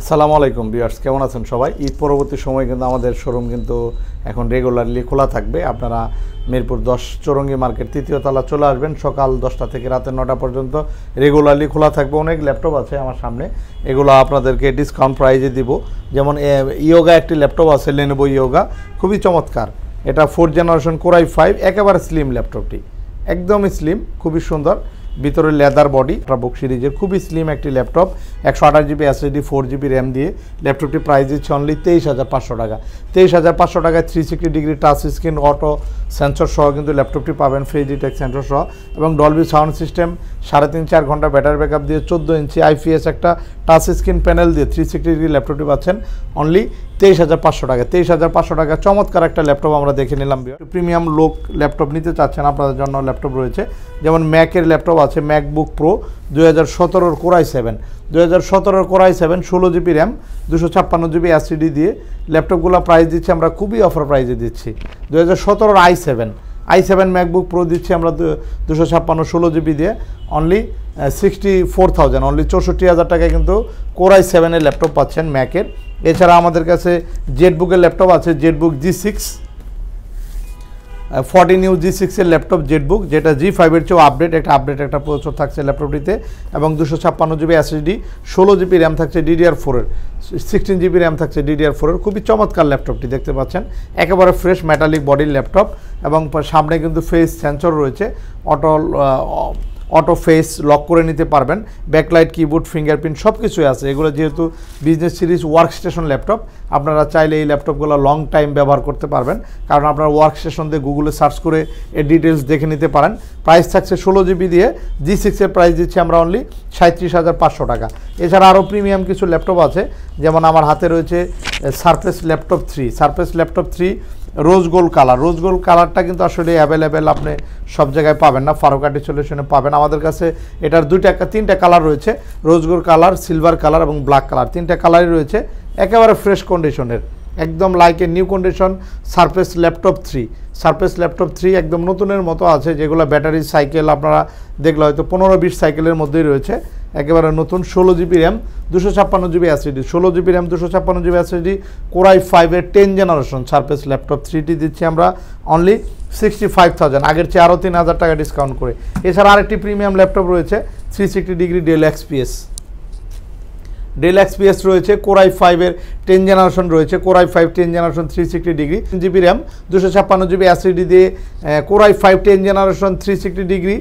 আসসালামু আলাইকুম বিয়ার্স কেমন আছেন সবাই ঈদ পরবর্তী সময় কিন্তু আমাদের শোরুম কিন্তু এখন রেগুলারলি খোলা থাকবে আপনারা মিরপুর দশ চৌরঙ্গি মার্কেট তৃতীয় তালা চলে আসবেন সকাল দশটা থেকে রাতে নটা পর্যন্ত রেগুলারলি খোলা থাকবে অনেক ল্যাপটপ আছে আমার সামনে এগুলো আপনাদেরকে ডিসকাউন্ট প্রাইজে দিব যেমন ইয়োগা একটি ল্যাপটপ আছে লেনবো ইয়োগা খুবই চমৎকার এটা ফোর্থ জেনারেশন কোরাই ফাইভ একেবারে স্লিম ল্যাপটপটি একদমই স্লিম খুবই সুন্দর ভিতরে লেদার বডি বুক সিরিজের খুবই স্লিম একটি ল্যাপটপ একশো আঠাশ GB SSD four GB RAM দিয়ে ল্যাপটপটি প্রাইস দিচ্ছে অনলি তেইশ হাজার পাঁচশো টাকা তেইশ হাজার পাঁচশো টাকায় three sixty degree touch screen auto sensor সহ কিন্তু ল্যাপটপটি পাবেন ফ্রি ডিটেক সেন্সর সহ এবং ডলবি সাউন্ড সিস্টেম সাড়ে তিন চার ঘন্টা ব্যাটারি ব্যাকআপ দিয়ে চোদ্দো ইঞ্চি আইপিএস একটা টাচ স্ক্রিন প্যানেল দিয়ে থ্রি সিক্সটি ডিগ্রি ল্যাপটপটি পাচ্ছেন অনলি তেইশ হাজার পাঁচশো টাকা তেইশ হাজার পাঁচশো টাকা চমৎকার একটা ল্যাপটপ আমরা দেখে নিলাম প্রিমিয়াম লোক ল্যাপটপ নিতে চাচ্ছেন আপনাদের জন্য ল্যাপটপ রয়েছে যেমন ম্যাকের ল্যাপটপ আছে ম্যাকবুক প্রো দুই হাজার সতেরোর কোরাই সেভেন দু হাজার সতেরোর কোরাই সেভেন ষোলো জিবি র্যাম দুশো ছাপ্পান্ন জিবি অ্যাসিডি দিয়ে ল্যাপটপগুলো প্রাইস দিচ্ছি আমরা খুবই অফার প্রাইজে দিচ্ছি দু হাজার সতেরোর i seven i seven MacBook Pro দিচ্ছি আমরা দুশো ছাপ্পান্ন ষোলো জিবি দিয়ে only sixty four thousand only চৌষট্টি হাজার টাকায় কিন্তু কোরাই সেভেনের ল্যাপটপ পাচ্ছেন ম্যাকের এছাড়া আমাদের কাছে জেটবুকের ল্যাপটপ আছে জেটবুক G six fourteen new G সিক্সের ল্যাপটপ জেটবুক যেটা জি ফাইভের চেয়েও আপডেট একটা আপডেট একটা প্রচুর থাকছে ল্যাপটপটিতে এবং দুশো ছাপ্পান্ন জিবি এসএসডি ষোলো জিবি র্যাম থাকছে ডিডিআর ফোরের সিক্সটিন জিবি র্যাম থাকছে ডিডিআর ফোরের খুবই চমৎকার ল্যাপটপটি দেখতে পাচ্ছেন একেবারে ফ্রেশ মেটালিক বডির ল্যাপটপ এবং সামনে কিন্তু ফেস সেন্সর রয়েছে অটল অটো ফেস লক করে নিতে পারবেন ব্যাকলাইট কিবোর্ড ফিঙ্গারপ্রিন্ট সব কিছুই আছে এগুলো যেহেতু business series workstation laptop আপনারা চাইলে এই ল্যাপটপগুলো লং টাইম ব্যবহার করতে পারবেন কারণ আপনারা ওয়ার্ক স্টেশন দিয়ে গুগলে সার্চ করে এর ডিটেলস দেখে নিতে পারেন প্রাইস থাকছে ষোলো জিবি দিয়ে জি সিক্সের প্রাইস দিচ্ছি আমরা অনলি সাঁত্রিশ হাজার পাঁচশো টাকা এছাড়া আরও প্রিমিয়াম কিছু ল্যাপটপ আছে যেমন আমার হাতে রয়েছে Surface laptop three Surface laptop three rose gold colour rose gold কালারটা কিন্তু আসলে অ্যাভেলেবেল আপনি সব জায়গায় পাবেন না ফারোকাটি সলিউশনে পাবেন আমাদের কাছে এটার দুইটা তিনটা কালার রয়েছে rose gold colour silver colour এবং ব্ল্যাক কালার তিনটা কালারই রয়েছে একেবারে ফ্রেশ কন্ডিশনের একদম like a new condition Surface laptop three Surface laptop three একদম নতুনের মতো আছে যেগুলো ব্যাটারি সাইকেল আপনারা দেখলে হয়তো পনেরো বিশ সাইকেলের মধ্যেই রয়েছে একেবারে নতুন ষোলো জিবি র্যাম দুশো ছাপ্পান্ন জিবি অ্যাসিডি ষোলো জিবি র্যাম দুশো ছাপ্পান্ন জিবি অ্যাসিডি কোরাই ফাইভের টেন জেনারেশন সার্ফেস ল্যাপটপ থ্রিটি দিচ্ছি আমরা অনলি সিক্সটি ফাইভ থাউজেন্ড আগের চেয়ে আরও তিন হাজার টাকা ডিসকাউন্ট করে এছাড়া আরেকটি প্রিমিয়াম ল্যাপটপ রয়েছে three sixty degree Dell XPS Dell XPS রয়েছে কোরাই ফাইভের টেন জেনারেশন রয়েছে core i five ten generation three sixty degree GB RAM দুশো ছাপ্পান্ন জিবি অ্যাসিডি দিয়ে core i five ten generation three sixty degree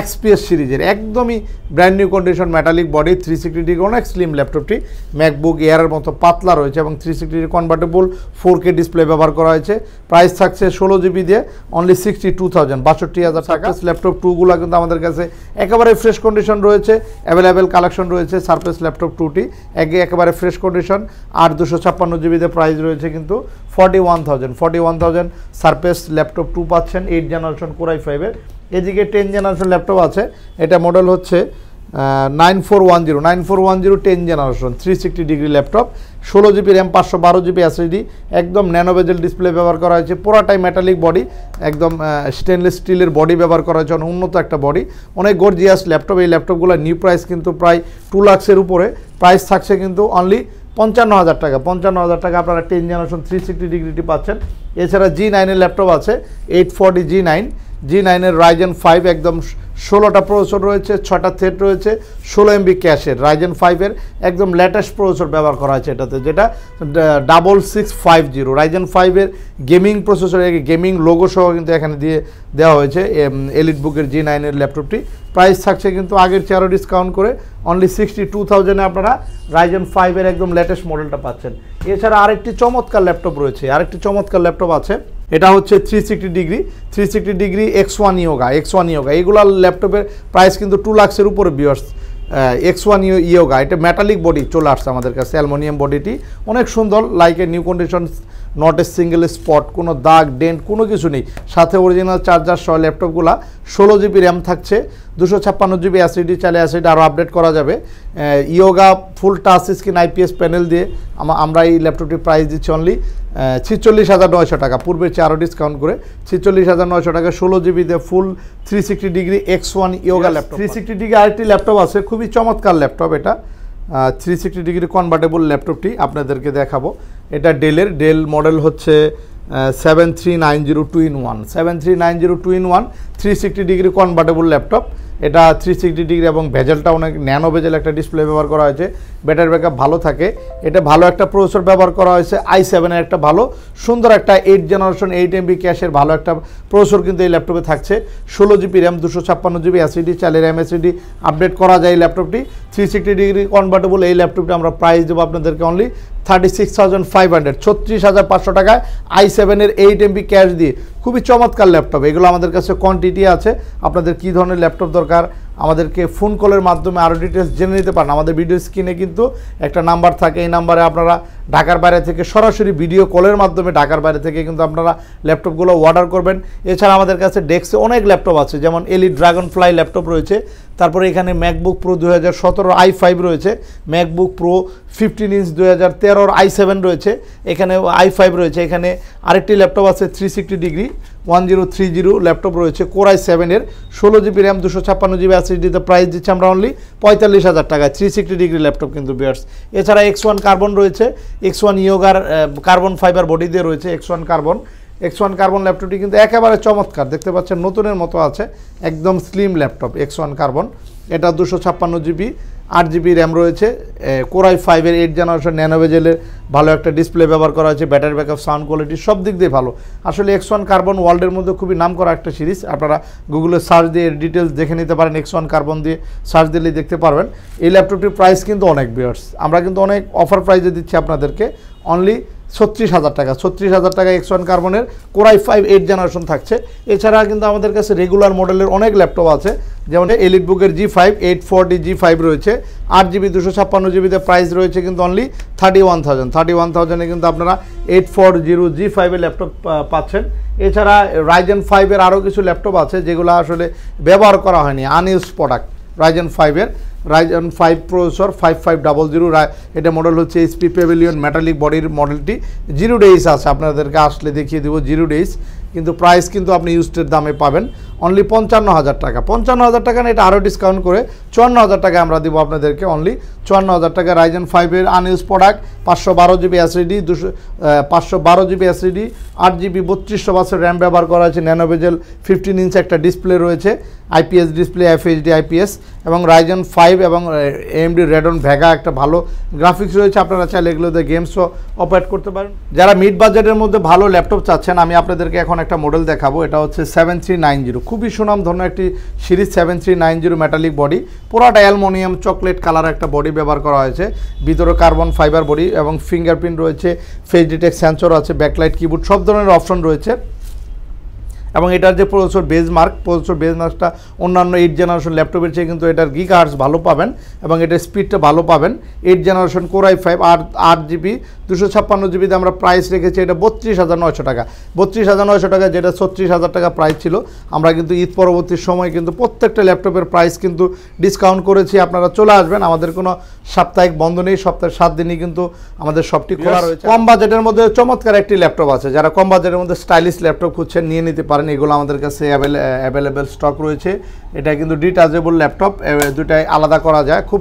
XPS সিরিজের একদমই brand new condition metallic body three sixty degree অনেক slim ল্যাপটপটি MacBook এয়ারের মতো পাতলা রয়েছে এবং three sixty convertible four K display ব্যবহার করা হয়েছে প্রাইস থাকছে ষোলো জিবি দিয়ে অনলি সিক্সটি টু থাউজেন্ড বাষট্টি হাজার টাকা ল্যাপটপ টুগুলো কিন্তু আমাদের কাছে একেবারে ফ্রেশ কন্ডিশন রয়েছে অ্যাভেলেবেল কালেকশন রয়েছে সার্ফেস ল্যাপটপ টুটি একে একেবারে ফ্রেশ কন্ডিশন আর দুশো ছাপ্পান্ন জিবিতে প্রাইস রয়েছে কিন্তু forty one thousand forty one thousand surface laptop two পাচ্ছেন এইট জেনারেশন কোরাই ফাইভের এদিকে টেন জেনারেশন ল্যাপটপ আছে এটা মডেল হচ্ছে nine four one zero nine four one zero ten generation three sixty degree laptop ষোলো GB RAM পাঁচশো বারো GB SSD একদম ন্যানোভেজেল ডিসপ্লে ব্যবহার করা হয়েছে পুরাটাই মেটালিক বডি একদম স্টেনলেস স্টিলের বডি ব্যবহার করা হয়েছে উন্নত একটা বডি অনেক গর্জিয়াস ল্যাপটপ এই ল্যাপটপগুলো নিউ প্রাইস কিন্তু প্রায় টু লাক্সের উপরে প্রাইস থাকছে কিন্তু অনলি পঞ্চান্ন হাজার টাকা পঞ্চান্ন হাজার টাকা আপনারা টেন জেনারেশন থ্রি সিক্সটি ডিগ্রিটি পাচ্ছেন এছাড়া জি নাইনের ল্যাপটপ আছে eight forty G nine G নাইনের রাইজেন ফাইভ একদম ষোলোটা প্রসর রয়েছে ছটা থ্রেট রয়েছে ষোলো এমবি ক্যাশের রাইজেন ফাইভের একদম লেটেস্ট প্রসর ব্যবহার করা হয়েছে এটাতে যেটা double six five zero Ryzen ফাইভের গেমিং প্রসেসর গেমিং লোগো সহ কিন্তু এখানে দিয়ে দেওয়া হয়েছে এলিট বুকের জি নাইনের ল্যাপটপটি প্রাইস থাকছে কিন্তু আগের চেয়ারও ডিসকাউন্ট করে অনলি সিক্সটি টু থাউজেন্ডে আপনারা রাইজেন ফাইভের একদম লেটেস্ট মডেলটা পাচ্ছেন এছাড়া আরেকটি চমৎকার ল্যাপটপ রয়েছে আরেকটি চমৎকার ল্যাপটপ আছে এটা হচ্ছে three sixty degree three sixty degree X one Yoga X one Yoga এগুলো ল্যাপটপের প্রাইস কিন্তু টু লাক্সের উপরে বিয়ার্স এক্স ওয়ান ইয়োগা এটা মেটালিক বডি চলে আসছে আমাদের কাছে অ্যালমোনিয়াম বডিটি অনেক সুন্দর like a new condition not a single spot কোনো দাগ ডেন্ট কোনো কিছু নেই সাথে অরিজিনাল চার্জার সহ ল্যাপটপগুলা ষোলো জিবি র্যাম থাকছে দুশো ছাপ্পান্ন জিবি অ্যাসিডি চালে অ্যাসিড আরও আপডেট করা যাবে Yoga full touch screen IPS panel দিয়ে আমরা এই ল্যাপটপটির প্রাইস দিচ্ছি অনলি ছিচল্লিশ হাজার নয়শো টাকা পূর্বের চেয়ে আরও ডিসকাউন্ট করে ছিচল্লিশ হাজার নয়শো টাকা ষোলো জিবিতে full three sixty degree X one Yoga laptop three sixty degree আরেকটি ল্যাপটপ আছে খুবই চমৎকার ল্যাপটপ এটা থ্রি সিক্সটি ডিগ্রি কনভার্টেবল ল্যাপটপটি আপনাদেরকে দেখাবো এটা ডেলের ডেল মডেল হচ্ছে seven three nine zero two in one seven three nine zero two in one three sixty degree convertible laptop এটা থ্রি সিক্সটি ডিগ্রি এবং ভেজালটা অনেক ন্যানো ভেজাল একটা ডিসপ্লে ব্যবহার করা হয়েছে ব্যাটারি ব্যাকআপ ভালো থাকে এটা ভালো একটা প্রসেসর ব্যবহার করা হয়েছে আই সেভেনের একটা ভালো সুন্দর একটা এইট জেনারেশন এইট এমবি ক্যাশের ভালো একটা প্রসেসর কিন্তু এই ল্যাপটপে থাকছে ষোলো জিবি র্যাম দুশো ছাপ্পান্ন জিবি অ্যাসিডি চালের এম এসিডি আপডেট করা যায় এই ল্যাপটপটি থ্রি সিক্সটি ডিগ্রি কনভার্টেবল এই ল্যাপটপটা আমরা প্রাইস দেবো আপনাদেরকে only thirty six thousand five hundred ছত্রিশ হাজার পাঁচশো টাকায় আই সেভেনের এইট এমবি ক্যাশ দিয়ে খুবই চমৎকার ল্যাপটপ এগুলো আমাদের কাছে কোয়ান্টিটি আছে আপনাদের কী ধরনের ল্যাপটপ দরকার আমাদেরকে ফোন কলের মাধ্যমে আরও ডিটেলস জেনে নিতে পারেন আমাদের ভিডিও স্ক্রিনে কিন্তু একটা নাম্বার থাকে এই নাম্বারে আপনারা ঢাকার বাইরে থেকে সরাসরি ভিডিও কলের মাধ্যমে ঢাকার বাইরে থেকে কিন্তু আপনারা ল্যাপটপগুলো অর্ডার করবেন এছাড়া আমাদের কাছে ডেস্কে অনেক ল্যাপটপ আছে যেমন এলি ড্রাগন ফ্লাই ল্যাপটপ রয়েছে তারপরে এখানে ম্যাকবুক প্রো দু হাজার সতেরো আই ফাইভ রয়েছে ম্যাকবুক প্রো ফিফটিন ইঞ্চ দুই হাজার তেরোর আই সেভেন রয়েছে এখানে আই ফাইভ রয়েছে এখানে আরেকটি ল্যাপটপ আছে three sixty degree one zero three zero laptop রয়েছে কোর আই সেভেনের ষোলো জিবি র্যাম দুশো ছাপ্পান্ন জিবি এসএসডিতে প্রাইস দিচ্ছে আমরা অনলি পঁয়তাল্লিশ হাজার টাকায় থ্রি সিক্সটি ডিগ্রি ল্যাপটপ কিন্তু বিয়ার্স এছাড়া এক্স ওয়ান কার্বন রয়েছে এক্স ওয়ান ইয়োগার কার্বন ফাইবার বডি দিয়ে রয়েছে X one carbon X one carbon ল্যাপটপটি কিন্তু একেবারে চমৎকার দেখতে পাচ্ছেন নতুনের মতো আছে একদম slim laptop X one carbon এটা দুশো ছাপ্পান্ন জিবি আট জিবি র্যাম রয়েছে কোরাই ফাইভের এইট জেনারেশন ন্যানোভেজেলের ভালো একটা ডিসপ্লে ব্যবহার করা হয়েছে ব্যাটারি ব্যাকআপ সাউন্ড কোয়ালিটি সব দিক দিয়ে ভালো আসলে এক্স ওয়ান কার্বন ওয়ার্ল্ডের মধ্যে খুবই নাম করা একটা সিরিজ আপনারা গুগলে সার্চ দিয়ে ডিটেলস দেখে নিতে পারেন এক্স ওয়ান কার্বন দিয়ে সার্চ দিলেই দেখতে পারবেন এই ল্যাপটপটির প্রাইস কিন্তু অনেক বিয়ার্স আমরা কিন্তু অনেক অফার প্রাইজে দিচ্ছি আপনাদেরকে অনলি ছত্রিশ হাজার টাকা ছত্রিশ হাজার টাকা এক্স ওয়ান কার্বনের কোরাই ফাইভ এইট জেনারেশন থাকছে এছাড়া কিন্তু আমাদের কাছে রেগুলার মডেলের অনেক ল্যাপটপ আছে যেমন এলিট বুকের G five eight forty G five রয়েছে আট জিবি দুশো ছাপ্পান্ন জিবিতে প্রাইস রয়েছে কিন্তু only thirty one thousand thirty one থাউজেন্ডে কিন্তু আপনারা এইট ফোর জিরো জি ফাইভের ল্যাপটপ পাচ্ছেন এছাড়া রাইজেন ফাইভের আরও কিছু ল্যাপটপ আছে যেগুলো আসলে ব্যবহার করা হয়নি আনইউজ প্রোডাক্ট রাইজেন ফাইভের Ryzen five processor five five double zero এটা মডেল হচ্ছে এসপি পেভিলিয়ন মেটালিক বডির মডেলটি জিরো ডেইস আছে আপনাদেরকে আসলে দেখিয়ে দেবো জিরো ডেইস কিন্তু প্রাইস কিন্তু আপনি ইউজডের দামে পাবেন অনলি পঞ্চান্ন হাজার টাকা পঞ্চান্ন হাজার টাকা না এটা আরও ডিসকাউন্ট করে চুয়ান্ন হাজার টাকা আমরা দিব আপনাদেরকে অনলি চুয়ান্ন হাজার টাকা রাইজেন ফাইভের আনইউজ প্রোডাক্ট পাঁচশো বারো জিবি এসিডি দুশো পাঁচশো বারো জিবি এসিডি আট জিবি বত্রিশশো বাসের র্যাম ব্যবহার করা ন্যানো ন্যানোভেজেল ফিফটিন ইঞ্চ একটা ডিসপ্লে রয়েছে আইপিএস ডিসপ্লে এফএইচডি আইপিএস এবং রাইজেন ফাইভ এবং এমডি রেডন ভ্যাগা একটা ভালো গ্রাফিক্স রয়েছে আপনারা চাইলে এগুলোতে গেমসও অপারেট করতে পারেন যারা মিড বাজেটের মধ্যে ভালো ল্যাপটপ চাচ্ছেন আমি আপনাদেরকে এখন একটা মডেল দেখাবো এটা হচ্ছে সেভেন থ্রি নাইন জিরো খুবই সুনাম ধরনের একটি series seven three nine zero metallic body পুরা ডায়ালমোনিয়াম চকলেট কালার একটা বডি ব্যবহার করা হয়েছে ভিতরে কার্বন ফাইবার বডি এবং ফিঙ্গারপ্রিন্ট রয়েছে ফেস ডিটেক্ট সেন্সর আছে ব্যাকলাইট কিবোর্ড সব ধরনের অপশন রয়েছে এবং এটার যে processor base mark processor base মার্কটা অন্যান্য এইট জেনারেশন ল্যাপটপের চেয়ে কিন্তু এটার গিক আর্টস ভালো পাবেন এবং এটার স্পিডটা ভালো পাবেন এইট জেনারেশন কোরাই ফাইভ আট আট জিবি দুশো ছাপ্পান্ন জিবিতে আমরা প্রাইস রেখেছি এটা বত্রিশ হাজার নয়শো টাকা বত্রিশ হাজার নয়শো টাকা যেটা ছত্রিশ হাজার টাকা প্রাইস ছিল আমরা কিন্তু ঈদ পরবর্তী সময় কিন্তু প্রত্যেকটা ল্যাপটপের প্রাইস কিন্তু ডিসকাউন্ট করেছি আপনারা চলে আসবেন আমাদের কোনো সাপ্তাহিক বন্ধ নেই সপ্তাহের সাত দিনই কিন্তু আমাদের সবটি খোলা রয়েছে কম বাজেটের মধ্যে চমৎকার একটি ল্যাপটপ আছে যারা কম বাজেটের মধ্যে স্টাইলিশ ল্যাপটপ খুঁজছেন নিয়ে নিতে পারেন পারেন এগুলো আমাদের কাছে অ্যাভেলেবেল স্টক রয়েছে এটা কিন্তু ডিটাচেবল ল্যাপটপ দুটাই আলাদা করা যায় খুব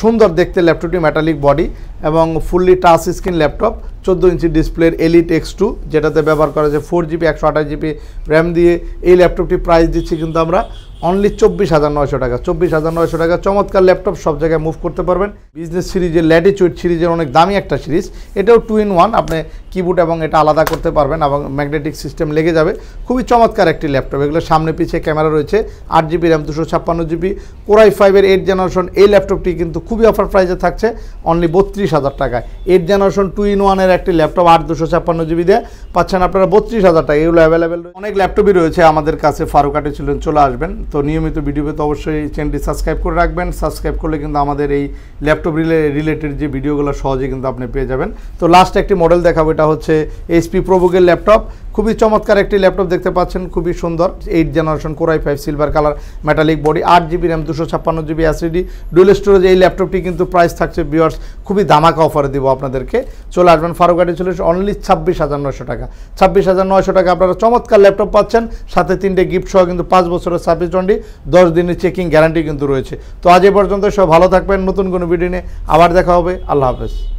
সুন্দর দেখতে ল্যাপটপটি মেটালিক বডি এবং ফুললি টাচ স্ক্রিন ল্যাপটপ চোদ্দো ইঞ্চি ডিসপ্লের এলিট এক্স টু যেটাতে ব্যবহার করা হয়েছে ফোর জিবি একশো আঠাশ জিবি র্যাম দিয়ে এই ল্যাপটপটি প্রাইস দিচ্ছি কিন্তু আমরা অনলি চব্বিশ হাজার নয়শো টাকা চব্বিশ হাজার নয়শো টাকা চমৎকার ল্যাপটপ সব জায়গায় মুভ করতে পারবেন বিজনেস সিরিজের ল্যাটিচুইড সিরিজের অনেক দামি একটা সিরিজ এটাও টু ইন ওয়ান আপনি কিবোর্ড এবং এটা আলাদা করতে পারবেন এবং ম্যাগনেটিক সিস্টেম লেগে যাবে খুবই চমৎকার একটি ল্যাপটপ এগুলো সামনে পিছিয়ে ক্যামেরা রয়েছে আট জিবি র্যাম দুশো ছাপ্পান্ন জিবি কোরাই ফাইভের এইট জেনারেশন এই ল্যাপটপটি কিন্তু খুবই অফার প্রাইসে থাকছে অনলি বত্রিশ হাজার টাকায় এইট জেনারেশন টু ইন ওয়ানের একটি ল্যাপটপ আট দুশো ছাপ্পান্ন জিবি দিয়ে পাচ্ছেন আপনারা বত্রিশ হাজার টাকা এগুলো অ্যাভেলেবেল অনেক ল্যাপটপই রয়েছে আমাদের কাছে ফারুকাটে ছিলেন চলে আসবেন তো নিয়মিত ভিডিও তো অবশ্যই চ্যানেলটি সাবস্ক্রাইব করে রাখবেন সাবস্ক্রাইব করলে কিন্তু আমাদের এই ল্যাপটপ রিলেটেড যে ভিডিওগুলো সহজে কিন্তু আপনি পেয়ে যাবেন তো লাস্ট একটি মডেল দেখাবো এটা হচ্ছে এইচপি প্রবুকের ল্যাপটপ খুবই চমৎকার একটি ল্যাপটপ দেখতে পাচ্ছেন খুবই সুন্দর eight generation core i five silver colour metallic body আট জিবি র্যাম দুশো ছাপ্পান্ন জিবি অ্যাসিডি ডুয়েল স্টোরেজ এই ল্যাপটপটি কিন্তু প্রাইস থাকছে বিয়ার্স খুবই দামাকা অফারে দেবো আপনাদেরকে চলে আসবেন ফারুকাটি চলে অনলি ছাব্বিশ হাজার নয়শো টাকা ছাব্বিশ হাজার নয়শো টাকা আপনারা চমৎকার ল্যাপটপ পাচ্ছেন সাথে তিনটে গিফট সহ কিন্তু পাঁচ বছরের সার্ভিস ওয়ারেন্টি দশ দিনের চেকিং গ্যারান্টি কিন্তু রয়েছে তো আজ এ পর্যন্ত সব ভালো থাকবেন নতুন কোনো ভিডিও নিয়ে আবার দেখা হবে আল্লাহ হাফেজ